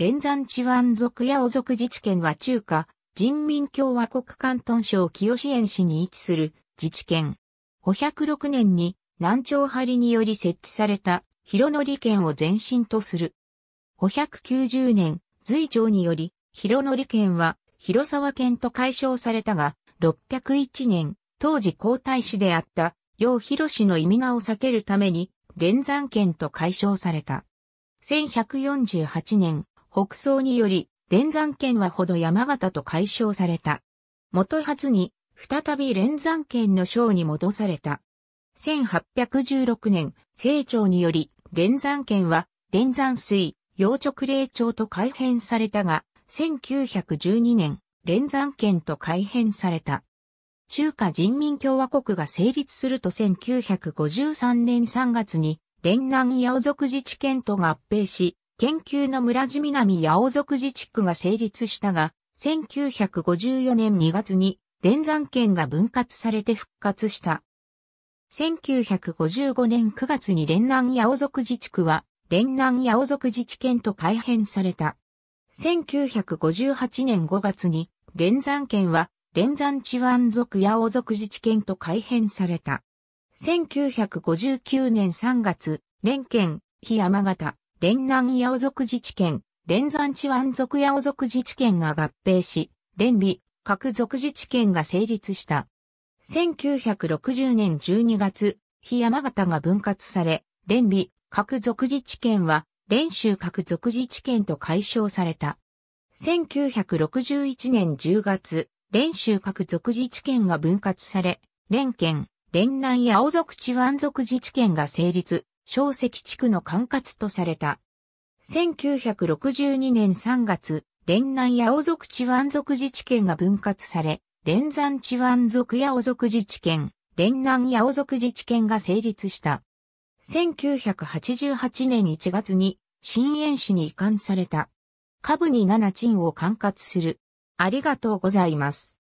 連山地湾族やオ族自治県は中華人民共和国関東省清園市に位置する自治県。506年に南朝張により設置された広則県を前身とする。590年、随朝により広則県は広沢県と解消されたが、601年、当時皇太子であった楊広氏の意味名を避けるために連山県と解消された。1148年、北宋により、連山県はほど山形と解消された。元初に、再び連山県の省に戻された。1816年、清朝により、連山県は、連山水、養直霊町と改変されたが、1912年、連山県と改変された。中華人民共和国が成立すると1953年3月に、連南八尾族自治県と合併し、研究の村地南八尾族自治区が成立したが、1954年2月に連山県が分割されて復活した。1955年9月に連南八尾族自治区は連南八尾族自治県と改編された。1958年5月に連山県は連山地湾族八尾族自治県と改編された。1959年3月、連県、日山形、連南八尾族自治県、連山地湾族八尾族自治県が合併し、連美、各族自治県が成立した。1960年12月、日山形が分割され、連美、各族自治県は、連州各族自治県と解消された。1961年10月、連州各族自治県が分割され、連県、連南八尾族地湾族自治県が成立。小石地区の管轄とされた。1962年3月、連南八尾族地湾族自治権が分割され、連山地湾族八尾族自治権、連南八尾族自治権が成立した。1988年1月に、新園市に移管された。下部に七鎮を管轄する。ありがとうございます。